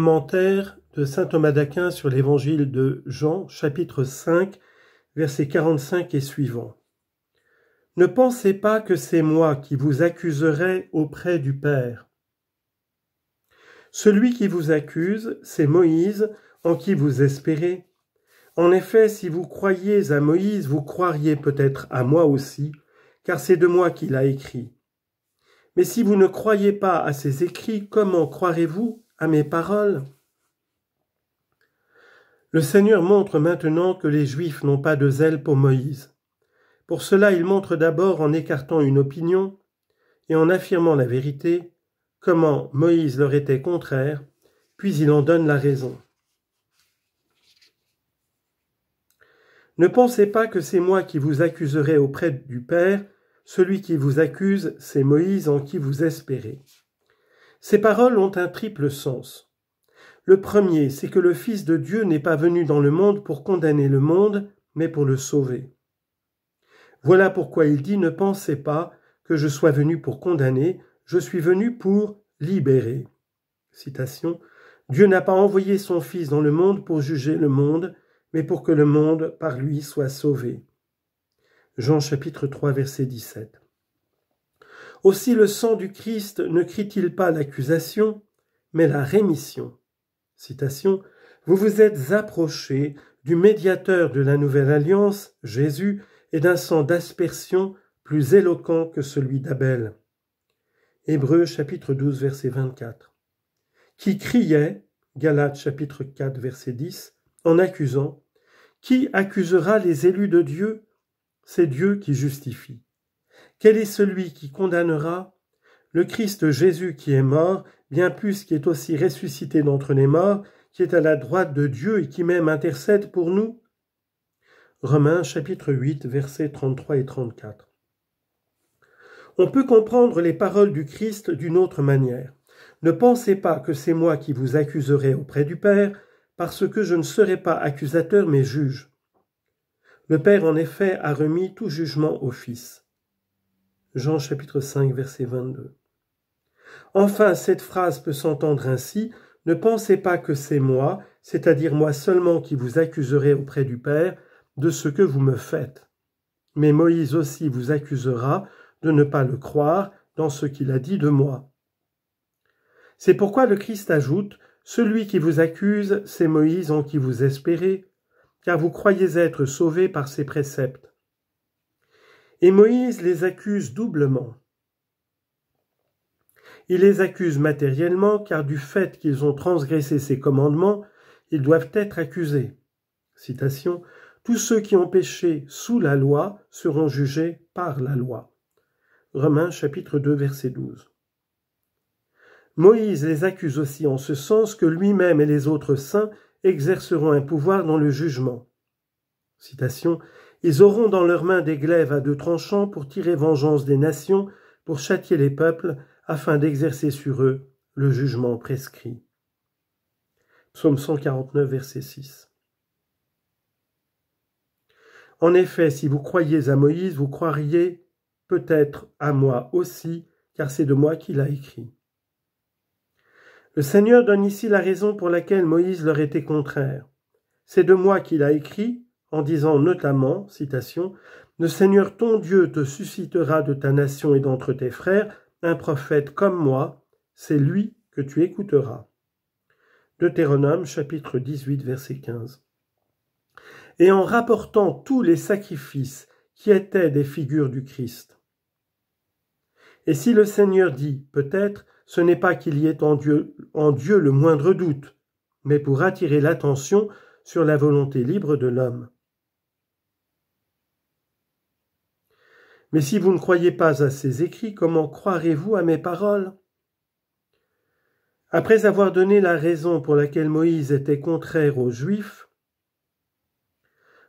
Commentaire de saint Thomas d'Aquin sur l'évangile de Jean, chapitre 5, versets 45 et suivant Ne pensez pas que c'est moi qui vous accuserai auprès du Père. Celui qui vous accuse, c'est Moïse, en qui vous espérez. En effet, si vous croyez à Moïse, vous croiriez peut-être à moi aussi, car c'est de moi qu'il a écrit. Mais si vous ne croyez pas à ses écrits, comment croirez-vous à mes paroles. Le Seigneur montre maintenant que les Juifs n'ont pas de zèle pour Moïse. Pour cela, il montre d'abord en écartant une opinion et en affirmant la vérité, comment Moïse leur était contraire, puis il en donne la raison. Ne pensez pas que c'est moi qui vous accuserai auprès du Père, celui qui vous accuse, c'est Moïse en qui vous espérez. Ces paroles ont un triple sens. Le premier, c'est que le Fils de Dieu n'est pas venu dans le monde pour condamner le monde, mais pour le sauver. Voilà pourquoi il dit Ne pensez pas que je sois venu pour condamner, je suis venu pour libérer. Citation. Dieu n'a pas envoyé son Fils dans le monde pour juger le monde, mais pour que le monde par lui soit sauvé. Jean chapitre 3 verset 17. Aussi le sang du Christ ne crie-t-il pas l'accusation, mais la rémission. Citation. Vous vous êtes approchés du médiateur de la nouvelle alliance, Jésus, et d'un sang d'aspersion plus éloquent que celui d'Abel. Hébreux chapitre 12 verset 24. Qui criait, Galates chapitre 4 verset 10, en accusant, Qui accusera les élus de Dieu C'est Dieu qui justifie. Quel est celui qui condamnera Le Christ Jésus qui est mort, bien plus qui est aussi ressuscité d'entre les morts, qui est à la droite de Dieu et qui même intercède pour nous Romains chapitre 8 versets 33 et 34. On peut comprendre les paroles du Christ d'une autre manière. Ne pensez pas que c'est moi qui vous accuserai auprès du Père, parce que je ne serai pas accusateur mais juge. Le Père en effet a remis tout jugement au Fils. Jean chapitre 5 verset 22. Enfin, cette phrase peut s'entendre ainsi, ne pensez pas que c'est moi, c'est-à-dire moi seulement qui vous accuserai auprès du Père de ce que vous me faites. Mais Moïse aussi vous accusera de ne pas le croire dans ce qu'il a dit de moi. C'est pourquoi le Christ ajoute, Celui qui vous accuse, c'est Moïse en qui vous espérez, car vous croyez être sauvé par ses préceptes. Et Moïse les accuse doublement. Il les accuse matériellement car du fait qu'ils ont transgressé ses commandements, ils doivent être accusés. Citation Tous ceux qui ont péché sous la loi seront jugés par la loi. Romains chapitre 2 verset 12. Moïse les accuse aussi en ce sens que lui-même et les autres saints exerceront un pouvoir dans le jugement. Citation ils auront dans leurs mains des glaives à deux tranchants pour tirer vengeance des nations, pour châtier les peuples, afin d'exercer sur eux le jugement prescrit. Psaume 149, verset 6. En effet, si vous croyez à Moïse, vous croiriez peut-être à moi aussi, car c'est de moi qu'il a écrit. Le Seigneur donne ici la raison pour laquelle Moïse leur était contraire. C'est de moi qu'il a écrit, en disant notamment, citation, Le Seigneur ton Dieu te suscitera de ta nation et d'entre tes frères un prophète comme moi, c'est lui que tu écouteras. Deutéronome chapitre 18 verset 15. Et en rapportant tous les sacrifices qui étaient des figures du Christ. Et si le Seigneur dit, peut-être, ce n'est pas qu'il y ait en Dieu, en Dieu le moindre doute, mais pour attirer l'attention sur la volonté libre de l'homme. Mais si vous ne croyez pas à ses écrits, comment croirez-vous à mes paroles Après avoir donné la raison pour laquelle Moïse était contraire aux Juifs,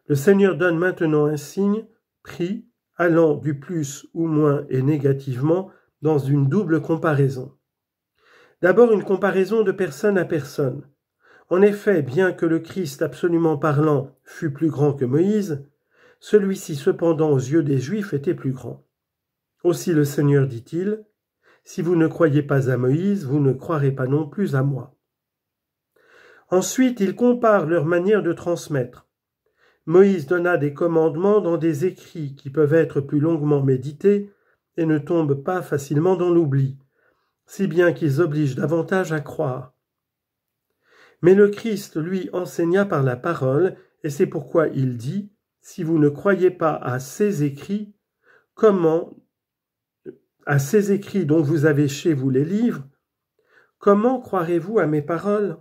le Seigneur donne maintenant un signe, pris, allant du plus ou moins et négativement, dans une double comparaison. D'abord une comparaison de personne à personne. En effet, bien que le Christ absolument parlant fût plus grand que Moïse, celui-ci cependant aux yeux des Juifs était plus grand. Aussi le Seigneur dit-il, Si vous ne croyez pas à Moïse, vous ne croirez pas non plus à moi. Ensuite, il compare leur manière de transmettre. Moïse donna des commandements dans des écrits qui peuvent être plus longuement médités et ne tombent pas facilement dans l'oubli, si bien qu'ils obligent davantage à croire. Mais le Christ, lui, enseigna par la parole, et c'est pourquoi il dit si vous ne croyez pas à ces écrits, comment, à ces écrits dont vous avez chez vous les livres, comment croirez-vous à mes paroles